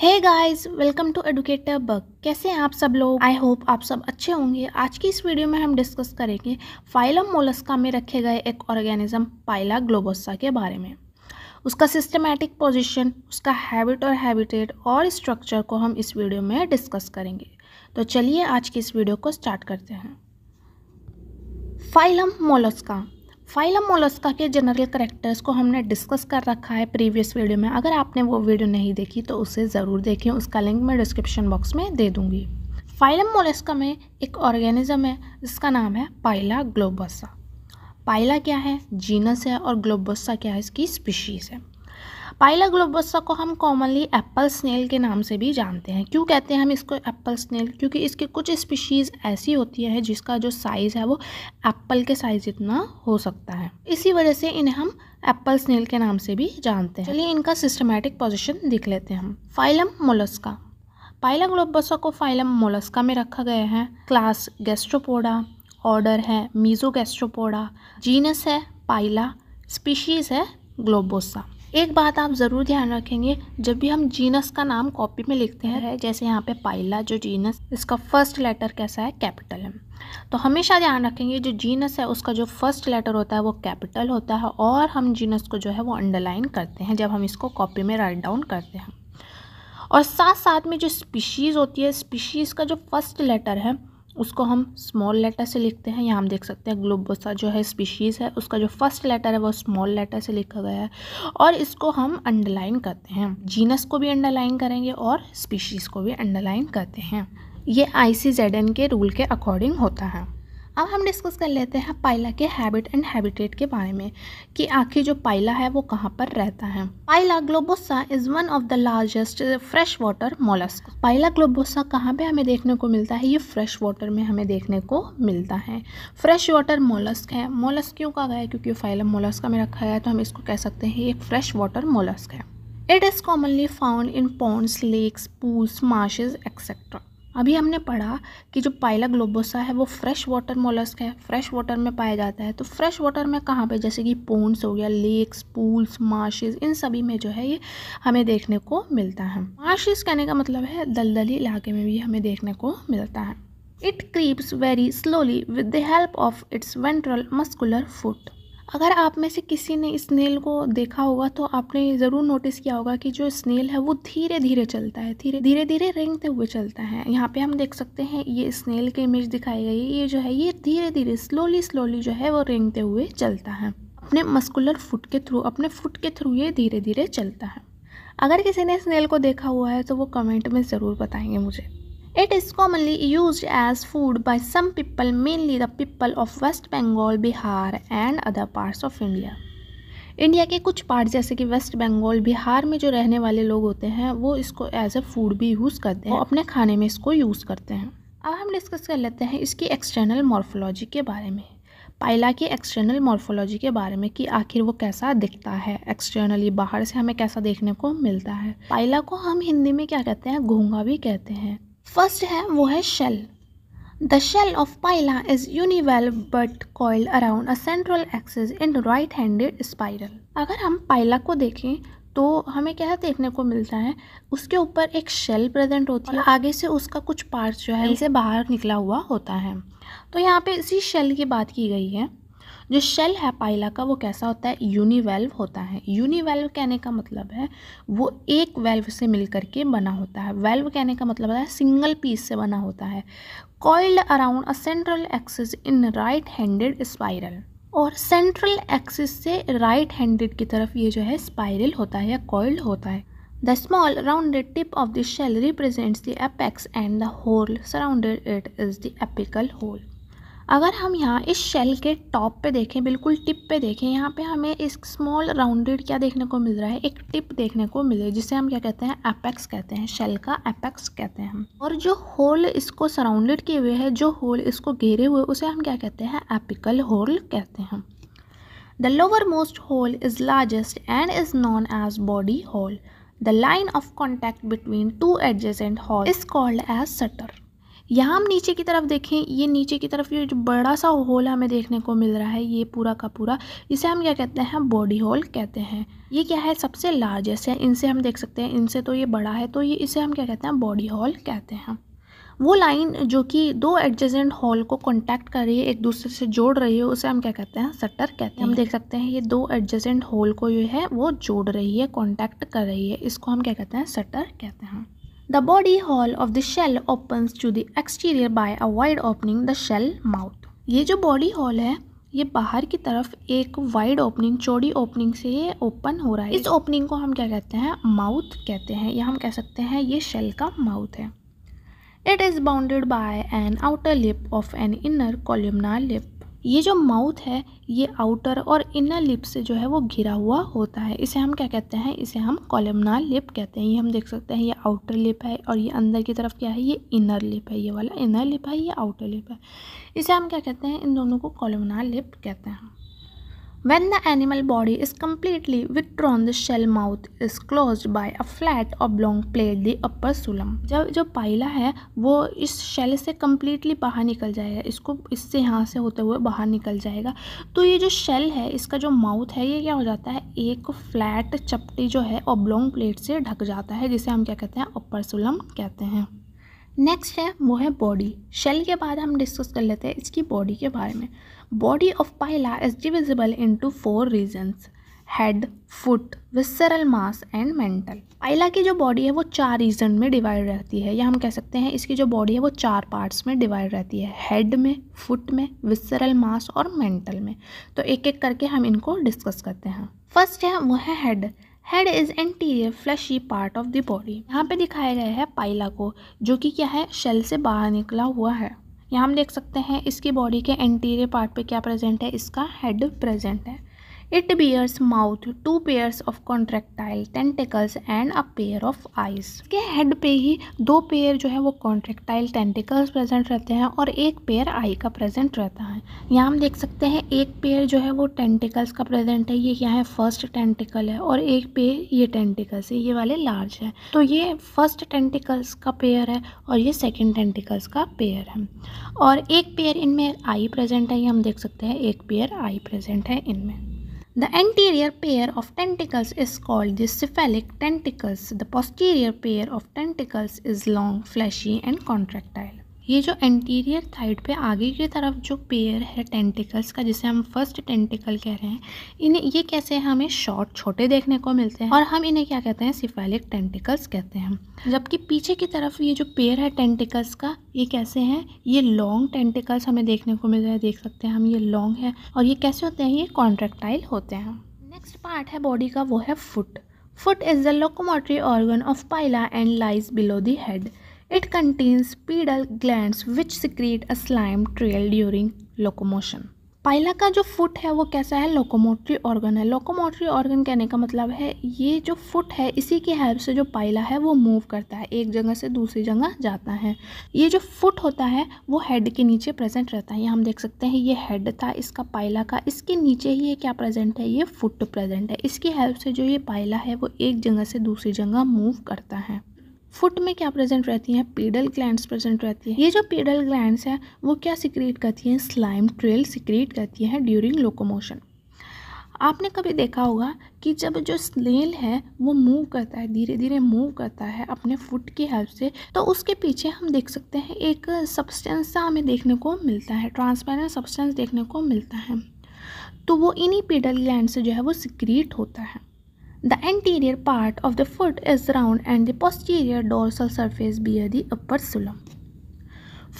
Hey guys welcome to educator bug कैसे हैं आप सब लोग आई होप आप सब अच्छे होंगे आज की इस वीडियो में हम डिस्कस करेंगे फाइलम मोलस्का में रखे गए एक ऑर्गेनिज्म पाइला ग्लोबोसा के बारे में उसका सिस्टमैटिक पोजीशन उसका हैबिट और हैबिटेट और स्ट्रक्चर को हम इस वीडियो में डिस्कस करेंगे तो चलिए आज की इस वीडियो को स्टार्ट करते हैं फाइलम मोलस्का फाइलम मोलस्का के जनरल करेक्टर्स को हमने डिस्कस कर रखा है प्रीवियस वीडियो में अगर आपने वो वीडियो नहीं देखी तो उसे ज़रूर देखें उसका लिंक मैं डिस्क्रिप्शन बॉक्स में दे दूँगी फाइलम मोलस्का में एक ऑर्गेनिज्म है जिसका नाम है पाइला ग्लोबसा पाइला क्या है जीनस है और ग्लोबोसा क्या है इसकी स्पीशीज़ है पाइला ग्लोबोसा को हम कॉमनली एप्पल स्नेल के नाम से भी जानते हैं क्यों कहते हैं हम इसको एप्पल स्नेल क्योंकि इसकी कुछ स्पीशीज़ ऐसी होती है जिसका जो साइज़ है वो एप्पल के साइज़ इतना हो सकता है इसी वजह से इन्हें हम एप्पल स्नेल के नाम से भी जानते हैं चलिए इनका सिस्टमेटिक पोजिशन दिख लेते हैं हम फाइलम मोलस्का पाइला ग्लोबोसा को फाइलम मोलस्का में रखा गया है क्लास गैस्ट्रोपोडा ऑर्डर है मीजो गैस्ट्रोपोडा जीनस है पाइला स्पीशीज़ है ग्लोबोसा एक बात आप ज़रूर ध्यान रखेंगे जब भी हम जीनस का नाम कॉपी में लिखते हैं जैसे यहाँ पे पाइला जो जीनस इसका फर्स्ट लेटर कैसा है कैपिटल है तो हमेशा ध्यान रखेंगे जो जीनस है उसका जो फर्स्ट लेटर होता है वो कैपिटल होता है और हम जीनस को जो है वो अंडरलाइन करते हैं जब हम इसको कॉपी में राइट डाउन करते हैं और साथ साथ में जो स्पीशीज़ होती है स्पीशीज़ का जो फर्स्ट लेटर है उसको हम स्मॉल लेटर से लिखते हैं यहाँ हम देख सकते हैं ग्लोबोसा जो है स्पीशीज़ है उसका जो फर्स्ट लेटर है वो स्मॉल लेटर से लिखा गया है और इसको हम अंडरलाइन करते हैं जीनस को भी अंडरलाइन करेंगे और स्पीशीज़ को भी अंडरलाइन करते हैं ये आई के रूल के अकॉर्डिंग होता है अब हम डिस्कस कर लेते हैं पाइला के हैबिट एंड हैबिटेट के बारे में कि आखिर जो पाइला है वो कहाँ पर रहता है pila globosa is one of the largest fresh water mollusc pila globosa कहाँ पे हमें देखने को मिलता है ये फ्रेश वाटर में हमें देखने को मिलता है फ्रेश वाटर मोलस्क है मोलस्क क्यों कहा गया है क्योंकि फाइलम मोलस्का में रखा गया है तो हम इसको कह सकते हैं ये एक फ्रेश वाटर मोलस्क है it is commonly found in ponds lakes pools marshes etcetera अभी हमने पढ़ा कि जो पाइला ग्लोबोसा है वो फ्रेश वाटर मोलस्क है फ्रेश वाटर में पाया जाता है तो फ्रेश वाटर में कहाँ पे जैसे कि पोन्स हो गया लेक्स पूल्स मार्शेज इन सभी में जो है ये हमें देखने को मिलता है मार्शेज कहने का मतलब है दलदली इलाके में भी हमें देखने को मिलता है it creeps very slowly with the help of its ventral muscular foot अगर आप में से किसी ने स्नेल को देखा होगा तो आपने ज़रूर नोटिस किया होगा कि जो स्नेल है वो धीरे धीरे चलता है धीरे धीरे धीरे रेंगते हुए चलता है यहाँ पे हम देख सकते हैं ये स्नेल की इमेज दिखाई गई है ये जो है ये धीरे धीरे स्लोली स्लोली जो है वो रेंगते हुए चलता है अपने मस्कुलर फुट के थ्रू अपने फुट के थ्रू ये धीरे धीरे चलता है अगर किसी ने स्नेल को देखा हुआ है तो वो कमेंट में ज़रूर बताएंगे मुझे It is commonly used as food by some people, mainly the people of West Bengal, Bihar and other parts of India. India के कुछ पार्ट जैसे कि वेस्ट बंगाल बिहार में जो रहने वाले लोग होते हैं वो इसको एज ए फूड भी यूज़ करते हैं अपने खाने में इसको यूज़ करते हैं अब हम डिस्कस कर लेते हैं इसकी एक्सटर्नल मॉर्फोलॉजी के बारे में पाइला की एक्सटर्नल मॉर्फोलॉजी के बारे में कि आखिर वो कैसा दिखता है एक्सटर्नली बाहर से हमें कैसा देखने को मिलता है पाइला को हम हिंदी में क्या कहते हैं घोंगा भी कहते हैं फर्स्ट है वो है shell the shell of pila is univalve but coiled around a central axis in right handed spiral अगर हम पाइला को देखें तो हमें क्या देखने को मिलता है उसके ऊपर एक शेल प्रेजेंट होती है आगे से उसका कुछ पार्ट जो है इसे बाहर निकला हुआ होता है तो यहाँ पे इसी शेल की बात की गई है जो शेल है पाइला का वो कैसा होता है यूनिवेल्व होता है यूनिवेल्व कहने का मतलब है वो एक वेल्व से मिलकर के बना होता है वेल्व कहने का मतलब है सिंगल पीस से बना होता है coiled around a central axis in right handed spiral और सेंट्रल एक्सिस से राइट हैंडेड की तरफ ये जो है स्पाइरल होता है या कॉइल्ड होता है the small rounded tip of the shell represents the apex and the whorl surrounded it is the apical whorl अगर हम यहाँ इस शेल के टॉप पे देखें बिल्कुल टिप पे देखें यहाँ पे हमें इस स्मॉल राउंडेड क्या देखने को मिल रहा है एक टिप देखने को मिल रही है जिसे हम क्या कहते हैं एपेक्स कहते हैं शेल का एपेक्स कहते हैं और जो होल इसको सराउंडेड किए हुए है जो होल इसको घेरे हुए उसे हम क्या कहते हैं एपिकल होल कहते हैं the lower most whorl is largest and is known as body whorl the line of contact between two adjacent whorl is called as suture यहाँ हम नीचे की तरफ देखें ये नीचे की तरफ ये जो बड़ा सा होल हमें देखने को मिल रहा है ये पूरा का पूरा इसे हम क्या कहते हैं बॉडी होल कहते हैं ये क्या है सबसे लार्जेस्ट है इनसे हम देख सकते हैं इनसे तो ये बड़ा है तो ये इसे हम क्या कहते हैं बॉडी हॉल कहते हैं वो लाइन जो कि दो एडजेंट हॉल को कॉन्टैक्ट कर रही है एक दूसरे से जोड़ रही है उसे हम क्या कहते हैं सटर कहते हैं हम देख सकते हैं ये दो एडजेंट हॉल को जो है वो जोड़ रही है कॉन्टैक्ट कर रही है इसको हम क्या कहते हैं सटर कहते हैं The body hole of the shell opens to the exterior by a wide opening the shell mouth. ये जो body hole है ये बाहर की तरफ एक वाइड ओपनिंग चौड़ी ओपनिंग से ये ओपन हो रहा है इस ओपनिंग को हम क्या कहते हैं माउथ कहते हैं या हम कह सकते हैं ये शेल का माउथ है it is bounded by an outer lip of an inner columellar lip ये जो माउथ है ये आउटर और इनर लिप से जो है वो घिरा हुआ होता है इसे हम क्या कहते हैं इसे हम कॉलमनार लिप कहते हैं ये हम देख सकते हैं ये आउटर लिप है और ये अंदर की तरफ क्या है ये इनर लिप है ये वाला इनर लिप है ये आउटर लिप है इसे हम क्या कहते हैं इन दोनों को कॉलमनार लिप कहते हैं When the animal body is completely withdrawn, the shell mouth is closed by a flat oblong plate, the upper sulum. जब जो पाइला है वो इस शेल से कम्प्लीटली बाहर निकल जाएगा इसको इससे यहाँ से होते हुए बाहर निकल जाएगा तो ये जो शेल है इसका जो माउथ है ये क्या हो जाता है एक फ्लैट चपटी जो है ओब्लोंग प्लेट से ढक जाता है जिसे हम क्या कहते हैं अपर सुलम कहते हैं नेक्स्ट है वो है बॉडी शेल के बाद हम डिस्कस कर लेते हैं इसकी बॉडी के बारे में Body of pila is divisible into four regions. Head foot visceral mass and mantle pila की जो बॉडी है वो चार रीजन में डिवाइड रहती है या हम कह सकते हैं इसकी जो बॉडी है वो चार पार्ट्स में डिवाइड रहती है हेड में फुट में विसरल मास और मेंटल में तो एक एक करके हम इनको डिस्कस करते हैं फर्स्ट है वो है head head is anterior fleshy part of the body यहाँ पे दिखाया गया है पाइला को जो कि क्या है शेल से बाहर निकला हुआ है यहाँ हम देख सकते हैं इसकी बॉडी के इंटीरियर पार्ट पे क्या प्रेजेंट है इसका हेड प्रेजेंट है it bears mouth two pairs of contractile tentacles and a pair of eyes. के हेड पे ही दो पेयर जो है वो कॉन्ट्रेक्टाइल टेंटिकल्स प्रेजेंट रहते हैं और एक पेयर आई का प्रेजेंट रहता है यहाँ हम देख सकते हैं एक पेयर जो है वो टेंटिकल्स का प्रेजेंट है ये यहाँ है फर्स्ट टेंटिकल है और एक पेयर ये टेंटिकल्स है ये वाले लार्ज है तो ये फर्स्ट टेंटिकल्स का पेयर है और ये सेकेंड टेंटिकल्स का पेयर है और एक पेयर इनमें आई प्रेजेंट है ये हम देख सकते हैं एक पेयर आई प्रेजेंट है इनमें The anterior pair of tentacles is called the cephalic tentacles. The posterior pair of tentacles is long, fleshy and contractile. ये जो एंटीरियर साइड पे आगे की तरफ जो पेयर है टेंटिकल्स का जिसे हम फर्स्ट टेंटिकल कह रहे हैं इन्हें ये कैसे हमें शॉर्ट छोटे देखने को मिलते हैं और हम इन्हें क्या कहते हैं सिफेलिक टेंटिकल्स कहते हैं जबकि पीछे की तरफ ये जो पेयर है टेंटिकल्स का ये कैसे हैं ये लॉन्ग टेंटिकल्स हमें देखने को मिल रहा है देख सकते हैं हम ये लॉन्ग है और ये कैसे होते हैं ये कॉन्ट्रेक्टाइल होते हैं नेक्स्ट पार्ट है बॉडी का वो है foot foot is the locomotory organ of Pila and lies below the head It contains pedal glands which secrete a slime trail during locomotion. Pila का जो फुट है वो कैसा है लोकोमोटरी ऑर्गन है लोकोमोटरी ऑर्गन कहने का मतलब है ये जो फुट है इसी की हेल्प से जो पाइला है वो मूव करता है एक जगह से दूसरी जगह जाता है ये जो फुट होता है वो हेड के नीचे प्रेजेंट रहता है ये हम देख सकते हैं ये हेड था इसका पाइला का इसके नीचे ही ये क्या प्रेजेंट है ये फुट प्रेजेंट है इसकी हेल्प से जो ये पाइला है वो एक जगह से दूसरी जगह मूव करता है फुट में क्या प्रेजेंट रहती हैं पेडल ग्लैंड्स प्रेजेंट रहती है ये जो पेडल ग्लैंड्स हैं वो क्या सिक्रिएट करती हैं स्लाइम ट्रेल सिक्रिएट करती हैं ड्यूरिंग लोकोमोशन आपने कभी देखा होगा कि जब जो स्नेल है वो मूव करता है धीरे धीरे मूव करता है अपने फुट की हेल्प से तो उसके पीछे हम देख सकते हैं एक सब्सटेंस सा हमें देखने को मिलता है ट्रांसपेरेंट सब्सटेंस देखने को मिलता है तो वो इन्हीं पेडल ग्लैंड से जो है वो सिक्रीट होता है The anterior part of the foot is round and the posterior dorsal surface bear the upper sulum.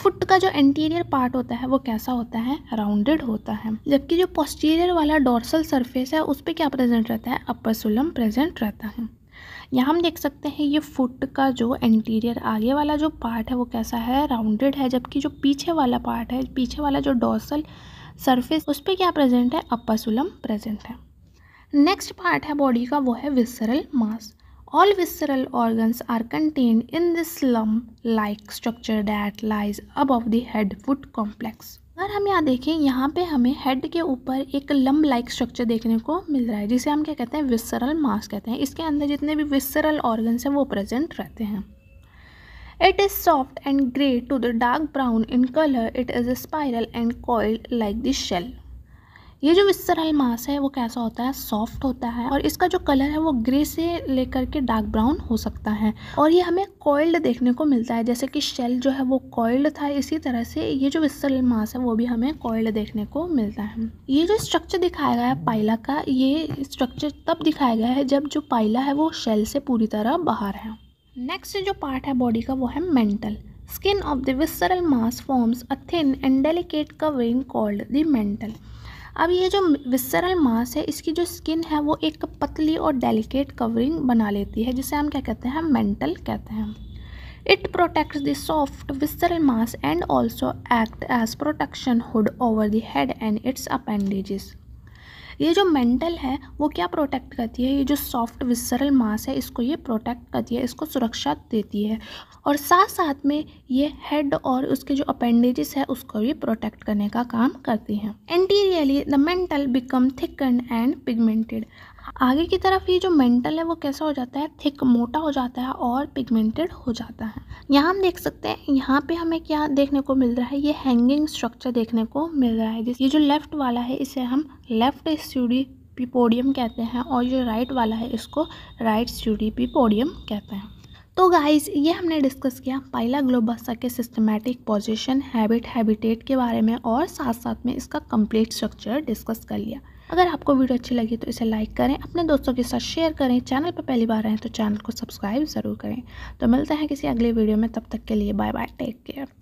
Foot का जो एंटीरियर पार्ट होता है वो कैसा होता है राउंडेड होता है जबकि जो पोस्टीरियर वाला डोर्सल सरफेस है उस पर क्या प्रेजेंट रहता है अपर सुलम प्रेजेंट रहता है यहाँ हम देख सकते हैं ये फुट का जो एंटीरियर आगे वाला जो पार्ट है वो कैसा है राउंडेड है जबकि जो पीछे वाला पार्ट है पीछे वाला जो डोर्सल सर्फेस उस पर क्या प्रेजेंट है अपर सुलम प्रेजेंट है नेक्स्ट पार्ट है बॉडी का वो है visceral mass all organs are contain in in this like structure that lies above of the head foot complex अगर हम यहाँ देखें यहाँ पे हमें हेड के ऊपर एक लम्ब लाइक स्ट्रक्चर देखने को मिल रहा है जिसे हम क्या कहते हैं विसरल मास कहते हैं इसके अंदर जितने भी विसरल ऑर्गन्स हैं वो प्रेजेंट रहते हैं it is soft and grey to the dark brown in colour it is a spiral and coiled like the shell ये जो मिस्र मास है वो कैसा होता है सॉफ्ट होता है और इसका जो कलर है वो ग्रे से लेकर के डार्क ब्राउन हो सकता है और ये हमें कॉइल्ड देखने को मिलता है जैसे कि शेल जो है वो कॉइल्ड था इसी तरह से ये जो मिस्र मास है वो भी हमें कॉइल्ड देखने को मिलता है ये जो स्ट्रक्चर दिखाया गया है पाइला का ये स्ट्रक्चर तब दिखाया गया है जब जो पाइला है वो शेल से पूरी तरह बाहर है नेक्स्ट जो पार्ट है बॉडी का वो है mantle skin of the visceral mass forms a thin and delicate covering called the mantle अब ये जो विसरल मास है इसकी जो स्किन है वो एक पतली और डेलिकेट कवरिंग बना लेती है जिसे हम क्या कहते हैं मेंटल कहते हैं it protects the soft visceral mass and also act as protection hood over the head and its appendages ये जो मेंटल है वो क्या प्रोटेक्ट करती है ये जो सॉफ्ट विसरल मास है इसको ये प्रोटेक्ट करती है इसको सुरक्षा देती है और साथ साथ में ये हेड और उसके जो अपेंडेजेस है उसको भी प्रोटेक्ट करने का काम करती हैं anteriorly the mantle become thicken and pigmented आगे की तरफ ये जो मेंटल है वो कैसा हो जाता है थिक मोटा हो जाता है और पिगमेंटेड हो जाता है यहाँ हम देख सकते हैं यहाँ पे हमें क्या देखने को मिल रहा है ये हैंगिंग स्ट्रक्चर देखने को मिल रहा है जिस ये जो लेफ्ट वाला है इसे हम लेफ्ट स्टूडी पीपोडियम कहते हैं और जो राइट वाला है इसको राइट स्टूडी पीपोडियम कहते हैं तो गाइज ये हमने डिस्कस किया पाइला ग्लोबसा के सिस्टमैटिक पोजिशन हैबिट हैबिटेट के बारे में और साथ साथ में इसका कम्प्लीट स्ट्रक्चर डिस्कस कर लिया अगर आपको वीडियो अच्छी लगी तो इसे लाइक करें अपने दोस्तों के साथ शेयर करें चैनल पर पहली बार आए तो चैनल को सब्सक्राइब ज़रूर करें तो मिलते हैं किसी अगले वीडियो में तब तक के लिए बाय बाय टेक केयर